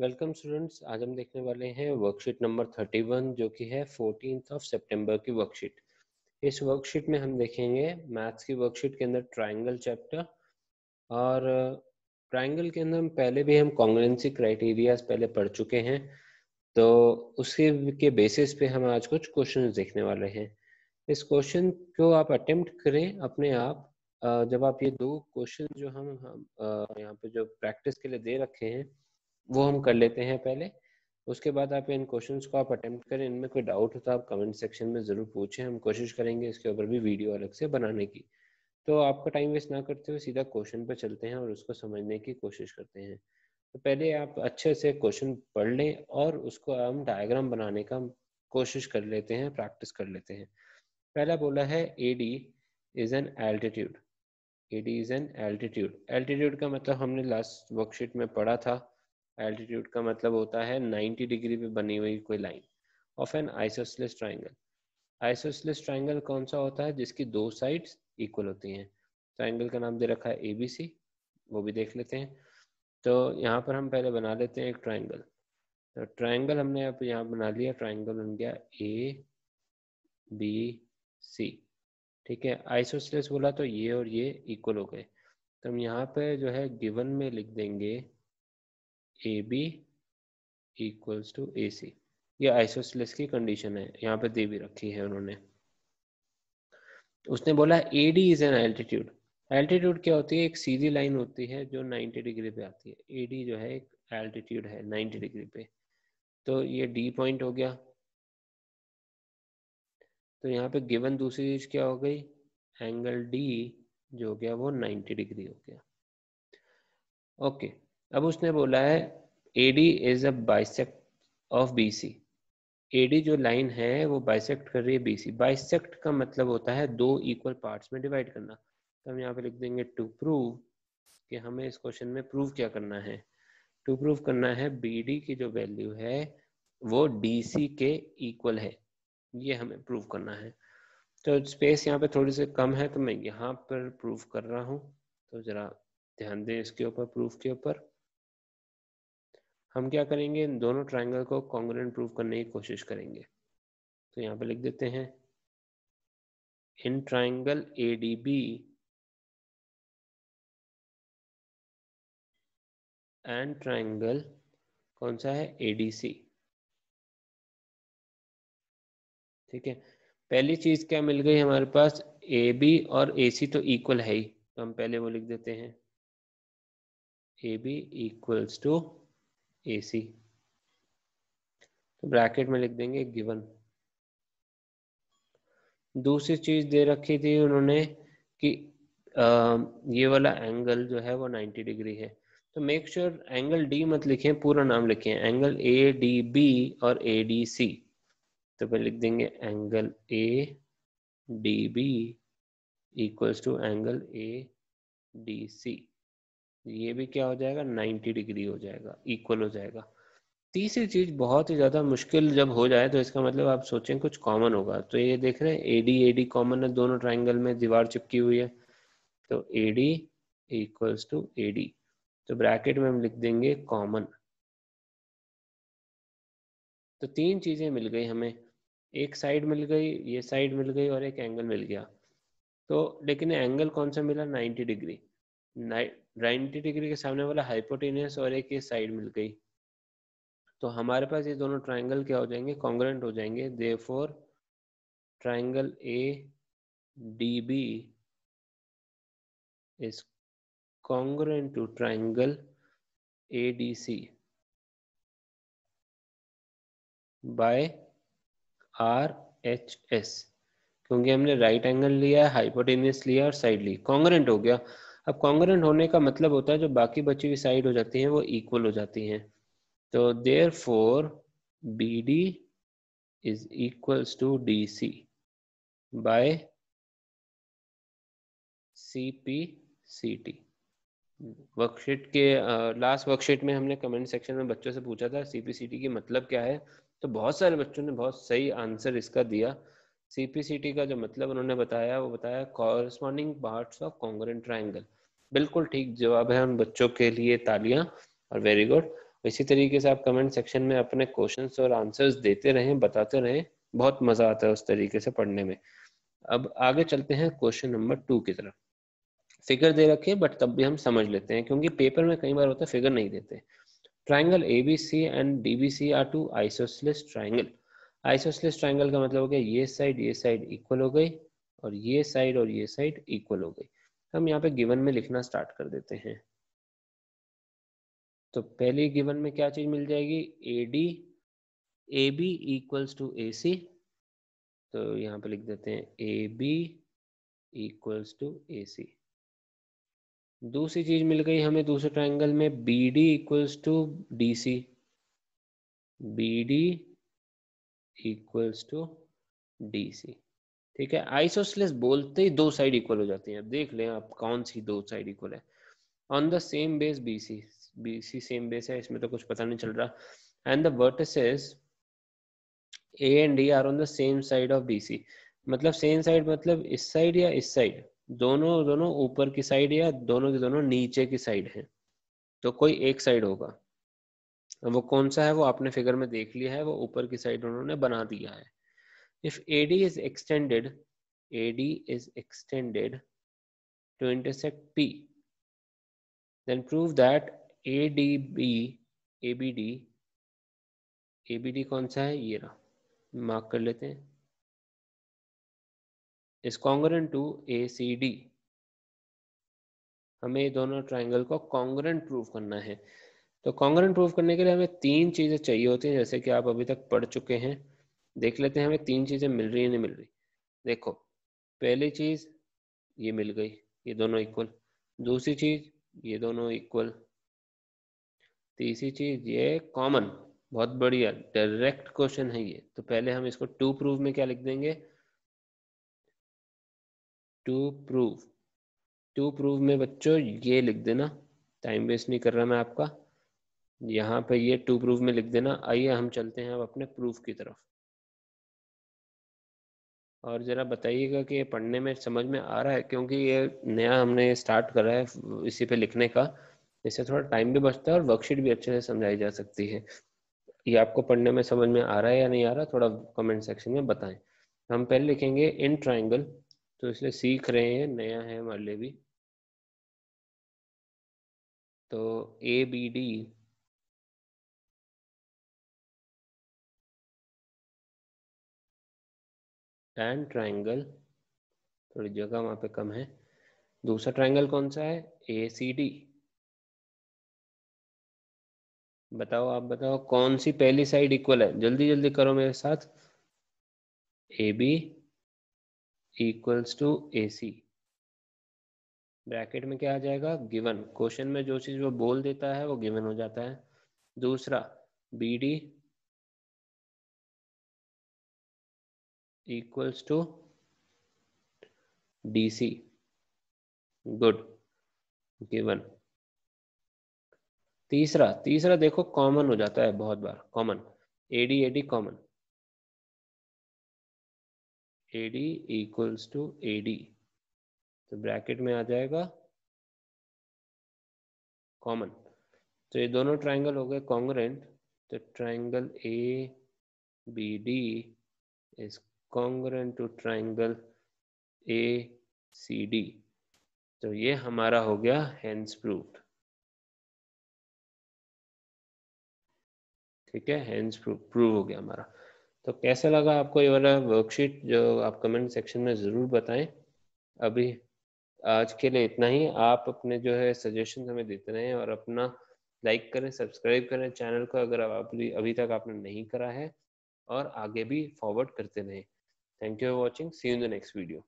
Welcome students आज हम देखने वाले हैं वर्कशीट नंबर 31 जो कि है 14th ऑफ सितंबर की वर्कशीट इस वर्कशीट में हम देखेंगे मैथ्स की वर्कशीट के अंदर ट्रायंगल चैप्टर और ट्रायंगल uh, के अंदर पहले भी हम कॉन्ग्रेंसी क्राइटेरियाज पहले पढ़ चुके हैं तो उसके के बेसिस पे हम आज कुछ क्वेश्चन देखने वाले हैं इस क्वेश्चन को आप अटेम्प्ट करें अपने आप uh, जब आप ये दो क्वेश्चन जो हम uh, यहाँ पे जो प्रैक्टिस के लिए दे रखे हैं वो हम कर लेते हैं पहले उसके बाद आप इन क्वेश्चंस को आप अटेम्प्ट करें इनमें कोई डाउट हो तो आप कमेंट सेक्शन में ज़रूर पूछें हम कोशिश करेंगे इसके ऊपर भी वीडियो अलग से बनाने की तो आपका टाइम वेस्ट ना करते हुए सीधा क्वेश्चन पर चलते हैं और उसको समझने की कोशिश करते हैं तो पहले आप अच्छे से क्वेश्चन पढ़ लें और उसको हम डायग्राम बनाने का कोशिश कर लेते हैं प्रैक्टिस कर लेते हैं पहला बोला है A D is an altitude A D is an altitude altitude का मतलब हमने लास्ट वर्कशीट में पढ़ा था एल्टीट्यूड का मतलब होता है 90 डिग्री पे बनी हुई कोई line of an isosceles triangle isosceles triangle कौन सा होता है जिसकी दो साइड्स इक्वल होती हैं ट्राइंगल का नाम दे रखा है एबीसी वो भी देख लेते हैं तो यहाँ पर हम पहले बना लेते हैं एक ट्राइंगल तो ट्राइंगल हमने आप यहाँ बना लिया ट्राइंगल बन गया ए बी सी ठीक है आइसोसलेस बोला तो ये और ये इक्वल हो गए तो हम यहाँ पे जो है गिवन में लिख देंगे A B equals to A C ये आइसोसिलस की कंडीशन है यहाँ पे दे भी रखी है उन्होंने उसने बोला A D is an altitude altitude क्या होती है एक सीधी लाइन होती है जो 90 डिग्री पे आती है ए डी जो है एक एल्टीट्यूड है 90 डिग्री पे तो ये डी पॉइंट हो गया तो यहाँ पे गिवन दूसरी चीज क्या हो गई एंगल डी जो हो गया वो 90 डिग्री हो गया ओके okay. अब उसने बोला है A D is a bisect of B C A D जो लाइन है वो बाइसेक्ट कर रही है बी सी बाइसेक्ट का मतलब होता है दो इक्वल पार्ट्स में डिवाइड करना तो हम यहाँ पे लिख देंगे टू प्रूव कि हमें इस क्वेश्चन में प्रूव क्या करना है टू प्रूव करना है बी डी की जो वैल्यू है वो डी सी के इक्वल है ये हमें प्रूव करना है तो स्पेस यहाँ पे थोड़ी सी कम है तो मैं यहाँ पर प्रूव कर रहा हूँ तो ज़रा ध्यान दें इसके ऊपर प्रूफ के ऊपर हम क्या करेंगे इन दोनों ट्राइंगल को कॉन्ग्रेंट प्रूव करने की कोशिश करेंगे तो यहाँ पे लिख देते हैं in triangle A D B and triangle कौन सा है ए डी सी ठीक है पहली चीज क्या मिल गई हमारे पास ए बी और ए सी तो इक्वल है ही तो हम पहले वो लिख देते हैं A B equals to A C तो ब्रैकेट में लिख देंगे गिवन दूसरी चीज दे रखी थी उन्होंने कि आ, ये वाला एंगल जो है वो 90 डिग्री है तो मेक श्योर एंगल डी मत लिखें पूरा नाम लिखें एंगल ए डी बी और ए डी सी तो फिर लिख देंगे angle A D B equals to angle A D C तो ये भी क्या हो जाएगा 90 डिग्री हो जाएगा इक्वल हो जाएगा तीसरी चीज बहुत ही ज्यादा मुश्किल जब हो जाए तो इसका मतलब आप सोचें कुछ कॉमन होगा तो ये देख रहे हैं एडी एडी कॉमन है दोनों ट्राइंगल में दीवार चिपकी हुई है तो एडी इक्वल्स टू एडी तो ब्रैकेट में हम लिख देंगे कॉमन तो तीन चीजें मिल गई हमें एक साइड मिल गई ये साइड मिल गई और एक एंगल मिल गया तो लेकिन एंगल कौन सा मिला 90 डिग्री नाइन्टी डिग्री के सामने वाला हाइपोटेनियस और एक ये साइड मिल गई तो हमारे पास ये दोनों ट्राइंगल क्या हो जाएंगे कॉन्ग्रेंट हो जाएंगे therefore triangle A D B is D C by R H S क्योंकि हमने राइट एंगल लिया हाइपोटेनियस लिया और साइड ली कॉन्ग्रेंट हो गया अब कॉन्ग्रेंट होने का मतलब होता है जो बाकी बची हुई साइड हो जाती हैं वो इक्वल हो जाती हैं तो therefore B D is equal to D C by C P C T worksheet के लास्ट वर्कशीट में हमने कमेंट सेक्शन में बच्चों से पूछा था सी पी सी टी की मतलब क्या है तो बहुत सारे बच्चों ने बहुत सही आंसर इसका दिया सी सी पी टी का जो मतलब उन्होंने बताया वो बताया corresponding parts of congruent triangle बिल्कुल ठीक जवाब है उन बच्चों के लिए तालियां और वेरी गुड इसी तरीके से आप कमेंट सेक्शन में अपने क्वेश्चंस और आंसर्स देते रहें बताते रहें बहुत मजा आता है उस तरीके से पढ़ने में अब आगे चलते हैं क्वेश्चन नंबर टू की तरफ फिगर दे रखे बट तब भी हम समझ लेते हैं क्योंकि पेपर में कई बार होता है फिगर नहीं देते triangle A B C and D B C are two isosceles triangle isosceles triangle का मतलब हो गया ये साइड ये साइड इक्वल हो गई और ये साइड और ये साइड इक्वल हो गई हम यहाँ पे गिवन में लिखना स्टार्ट कर देते हैं तो पहले गिवन में क्या चीज मिल जाएगी A D A B equals to A C तो यहाँ पे लिख देते हैं A B equals to A C दूसरी चीज मिल गई हमें दूसरे ट्रायंगल में B D equals to D C B D equals to D C ठीक है आइसोसलेस बोलते ही दो साइड इक्वल हो जाती हैं देख लें आप कौन सी दो साइड इक्वल है on the same base B C B C same base है इसमें तो कुछ पता नहीं चल रहा and the vertices A and D are on the same side of B C मतलब सेम साइड मतलब इस साइड या इस साइड दोनों दोनों ऊपर की साइड या दोनों के दोनों नीचे की साइड है तो कोई एक साइड होगा वो कौन सा है वो आपने फिगर में देख लिया है वो ऊपर की साइड उन्होंने बना दिया है if AD is extended, AD is extended to intersect P, then prove that ADB, ABD, ABD kaun sa hai ye रहा mark kar lete hain is congruent to acd हमें ये दोनों ट्राइंगल को कॉन्ग्रेंट प्रूफ करना है तो congruent proof करने के लिए हमें तीन चीज़ें चाहिए होती हैं जैसे कि आप अभी तक पढ़ चुके हैं देख लेते हैं हमें तीन चीज़ें मिल रही है नहीं मिल रही देखो पहली चीज़ ये मिल गई ये दोनों इक्वल दूसरी चीज़ ये दोनों इक्वल तीसरी चीज़ ये कॉमन बहुत बढ़िया डायरेक्ट क्वेश्चन है ये तो पहले हम इसको टू प्रूफ में क्या लिख देंगे टू प्रूफ टू प्रूफ में बच्चों ये लिख देना टाइम वेस्ट नहीं कर रहा मैं आपका यहाँ पे ये टू प्रूफ में लिख देना आइए हम चलते हैं अब अपने प्रूफ की तरफ और ज़रा बताइएगा कि ये पढ़ने में समझ में आ रहा है क्योंकि ये नया हमने स्टार्ट करा है इसी पे लिखने का इससे थोड़ा टाइम भी बचता है और वर्कशीट भी अच्छे से समझाई जा सकती है ये आपको पढ़ने में समझ में आ रहा है या नहीं आ रहा थोड़ा कमेंट सेक्शन में बताएं तो हम पहले लिखेंगे इन ट्राइंगल तो इसलिए सीख रहे हैं नया है हमारे लिए भी तो A B D and triangle थोड़ी जगह वहां पे कम है दूसरा ट्राइंगल कौन सा है ए सी डी बताओ आप बताओ कौन सी पहली साइड इक्वल है जल्दी जल्दी करो मेरे साथ A B equals to A C bracket में क्या आ जाएगा गिवन क्वेश्चन में जो चीज़ वो बोल देता है वो गिवन हो जाता है दूसरा B D equals to dc good given तीसरा तीसरा देखो कॉमन हो जाता है बहुत बार common AD AD common AD equals to AD तो ब्रैकेट में आ जाएगा कॉमन तो ये दोनों ट्राइंगल हो गए कॉन्ग्रेंट तो triangle A B D is congruent to triangle ACD तो ये हमारा हो गया हैंस प्रूफ ठीक है हैंस प्रूफ प्रूव हो गया हमारा तो कैसा लगा आपको ये वाला वर्कशीट जो आप कमेंट सेक्शन में ज़रूर बताएं अभी आज के लिए इतना ही आप अपने जो है सजेशन हमें देते रहे और अपना लाइक करें सब्सक्राइब करें चैनल को अगर आप अभी तक आपने नहीं करा है और आगे भी फॉरवर्ड करते रहें Thank you for watching. See you in the next video.